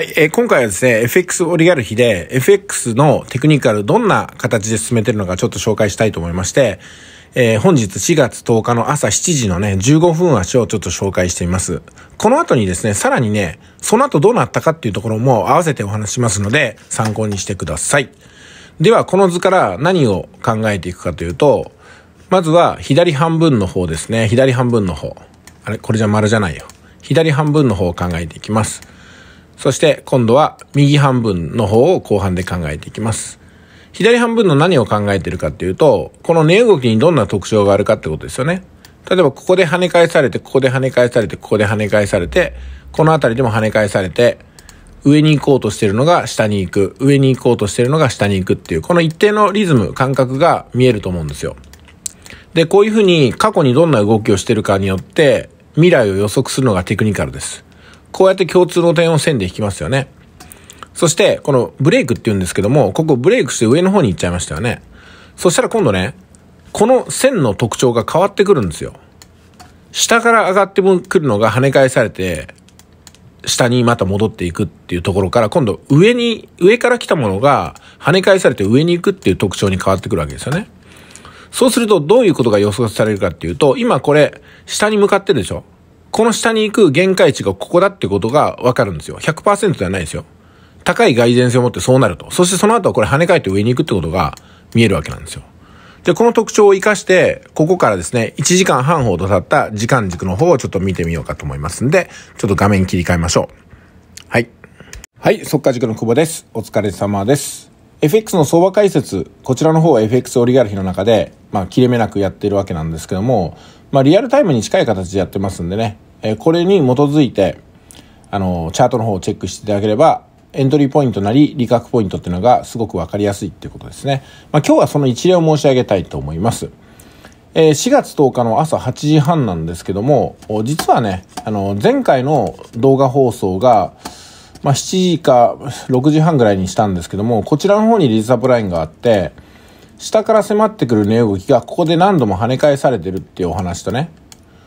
はい、えー、今回はですね、FX オリガルヒで FX のテクニカルどんな形で進めてるのかちょっと紹介したいと思いまして、えー、本日4月10日の朝7時のね、15分足をちょっと紹介しています。この後にですね、さらにね、その後どうなったかっていうところも合わせてお話しますので、参考にしてください。では、この図から何を考えていくかというと、まずは左半分の方ですね、左半分の方。あれこれじゃ丸じゃないよ。左半分の方を考えていきます。そして今度は右半分の方を後半で考えていきます。左半分の何を考えてるかっていうと、この値動きにどんな特徴があるかってことですよね。例えばここで跳ね返されて、ここで跳ね返されて、ここで跳ね返されて、この辺りでも跳ね返されて、上に行こうとしてるのが下に行く、上に行こうとしてるのが下に行くっていう、この一定のリズム、感覚が見えると思うんですよ。で、こういうふうに過去にどんな動きをしてるかによって、未来を予測するのがテクニカルです。こうやって共通の点を線で引きますよね。そして、このブレイクって言うんですけども、ここブレイクして上の方に行っちゃいましたよね。そしたら今度ね、この線の特徴が変わってくるんですよ。下から上がってくるのが跳ね返されて、下にまた戻っていくっていうところから、今度上に、上から来たものが跳ね返されて上に行くっていう特徴に変わってくるわけですよね。そうするとどういうことが予測されるかっていうと、今これ、下に向かってるでしょこの下に行く限界値がここだってことがわかるんですよ。100%ではないんですよ。高い蓋然性を持ってそうなると。そしてその後はこれ跳ね返って上に行くってことが見えるわけなんですよ。で、この特徴を活かして、ここからですね、1時間半ほど経った時間軸の方をちょっと見てみようかと思いますんで、ちょっと画面切り替えましょう。はい。はい、速化軸の久保です。お疲れ様です。FX の相場解説、こちらの方は FX オリガルヒの中で、まあ、切れ目なくやっているわけなんですけども、まあ、リアルタイムに近い形でやってますんでね、えー、これに基づいて、あの、チャートの方をチェックしていただければ、エントリーポイントなり、利確ポイントっていうのがすごくわかりやすいっていうことですね。まあ、今日はその一例を申し上げたいと思います。えー、4月10日の朝8時半なんですけども、実はね、あの、前回の動画放送が、まあ、7時か6時半ぐらいにしたんですけども、こちらの方にリーズアプラインがあって、下から迫ってくる値動きがここで何度も跳ね返されてるっていうお話とね、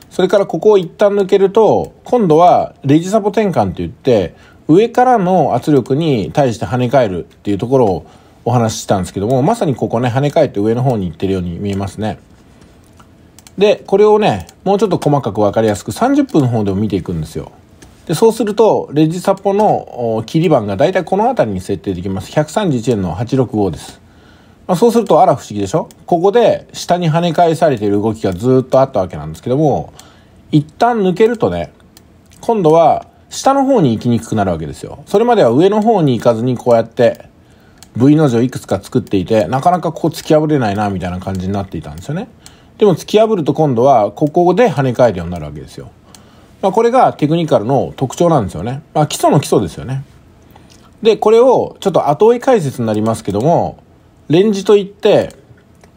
それからここを一旦抜けると、今度はレジサポ転換って言って、上からの圧力に対して跳ね返るっていうところをお話ししたんですけども、まさにここね、跳ね返って上の方に行ってるように見えますね。で、これをね、もうちょっと細かく分かりやすく30分の方でも見ていくんですよ。で、そうすると、レジサポの切り板がだいたいこの辺りに設定できます。131円の865です。まあ、そうするとあら不思議でしょここで下に跳ね返されている動きがずっとあったわけなんですけども、一旦抜けるとね、今度は下の方に行きにくくなるわけですよ。それまでは上の方に行かずにこうやって V の字をいくつか作っていて、なかなかここ突き破れないなみたいな感じになっていたんですよね。でも突き破ると今度はここで跳ね返るようになるわけですよ。まあ、これがテクニカルの特徴なんですよね。まあ、基礎の基礎ですよね。で、これをちょっと後追い解説になりますけども、レンジといって、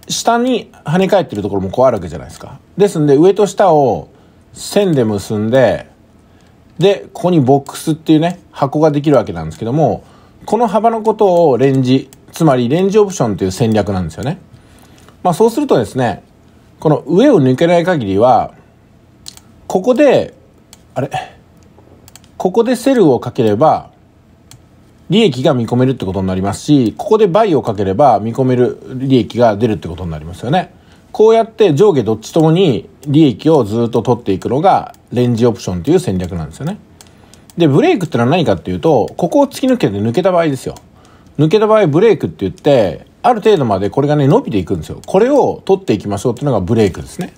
下に跳ね返ってるところもこうあるわけじゃないですか。ですんで、上と下を線で結んで、で、ここにボックスっていうね、箱ができるわけなんですけども、この幅のことをレンジ、つまりレンジオプションという戦略なんですよね。まあそうするとですね、この上を抜けない限りは、ここで、あれここでセルをかければ、利益が見込めるってことになりますし、ここで倍をかければ見込める利益が出るってことになりますよね。こうやって上下どっちともに利益をずっと取っていくのがレンジオプションという戦略なんですよね。で、ブレイクってのは何かっていうと、ここを突き抜けて抜けた場合ですよ。抜けた場合ブレイクって言って、ある程度までこれがね、伸びていくんですよ。これを取っていきましょうっていうのがブレイクですね。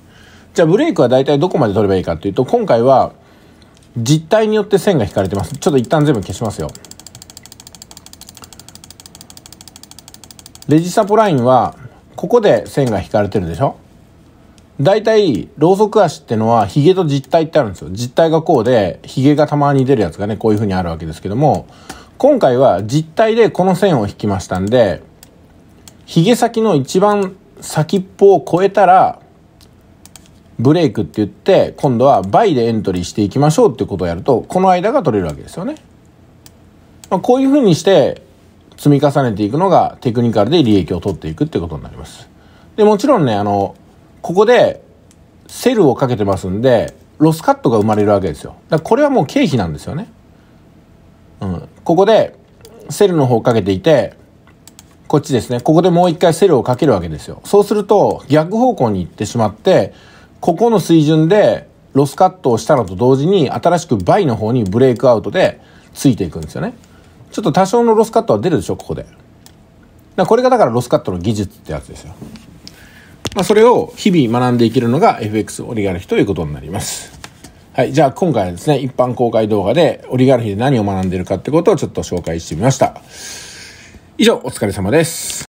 じゃあブレイクは大体どこまで取ればいいかっていうと、今回は実態によって線が引かれてます。ちょっと一旦全部消しますよ。レジサポラインは、ここで線が引かれてるでしょ大体、ロウソク足ってのは、ヒゲと実体ってあるんですよ。実体がこうで、ヒゲがたまに出るやつがね、こういう風にあるわけですけども、今回は実体でこの線を引きましたんで、ヒゲ先の一番先っぽを越えたら、ブレイクって言って、今度は倍でエントリーしていきましょうってことをやると、この間が取れるわけですよね。まあ、こういう風にして、積み重ねていくのがテクニカルで利益を取っていくってことになります。で、もちろんね、あの、ここでセルをかけてますんで、ロスカットが生まれるわけですよ。だこれはもう経費なんですよね。うん。ここでセルの方をかけていて、こっちですね。ここでもう一回セルをかけるわけですよ。そうすると逆方向に行ってしまって、ここの水準でロスカットをしたのと同時に新しく倍の方にブレイクアウトでついていくんですよね。ちょっと多少のロスカットは出るでしょここでこれがだからロスカットの技術ってやつですよ、まあ、それを日々学んでいけるのが FX オリガルヒということになりますはいじゃあ今回はですね一般公開動画でオリガルヒで何を学んでるかってことをちょっと紹介してみました以上お疲れ様です